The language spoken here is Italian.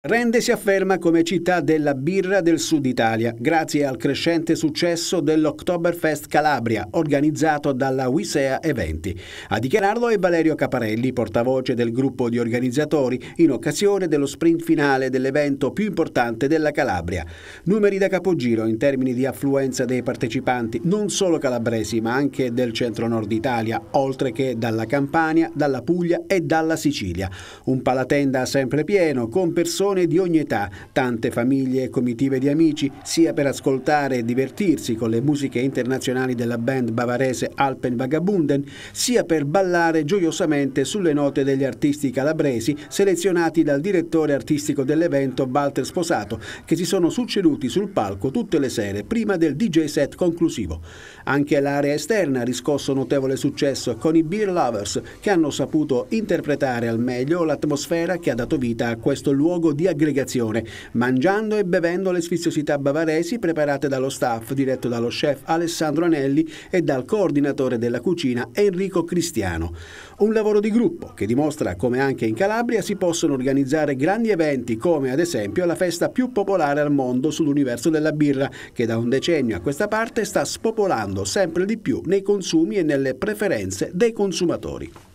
Rende si afferma come città della birra del sud Italia grazie al crescente successo dell'Oktoberfest Calabria organizzato dalla Wisea Eventi. A dichiararlo è Valerio Caparelli, portavoce del gruppo di organizzatori in occasione dello sprint finale dell'evento più importante della Calabria. Numeri da capogiro in termini di affluenza dei partecipanti non solo calabresi ma anche del centro-nord Italia, oltre che dalla Campania, dalla Puglia e dalla Sicilia. Un palatenda sempre pieno con persone persone di ogni età, tante famiglie e comitive di amici, sia per ascoltare e divertirsi con le musiche internazionali della band bavarese Alpen Vagabunden, sia per ballare gioiosamente sulle note degli artisti calabresi selezionati dal direttore artistico dell'evento Walter Sposato, che si sono succeduti sul palco tutte le sere prima del DJ set conclusivo. Anche l'area esterna ha riscosso notevole successo con i Beer Lovers, che hanno saputo interpretare al meglio l'atmosfera che ha dato vita a questo luogo di aggregazione, mangiando e bevendo le sfiziosità bavaresi preparate dallo staff diretto dallo chef Alessandro Anelli e dal coordinatore della cucina Enrico Cristiano. Un lavoro di gruppo che dimostra come anche in Calabria si possono organizzare grandi eventi come ad esempio la festa più popolare al mondo sull'universo della birra che da un decennio a questa parte sta spopolando sempre di più nei consumi e nelle preferenze dei consumatori.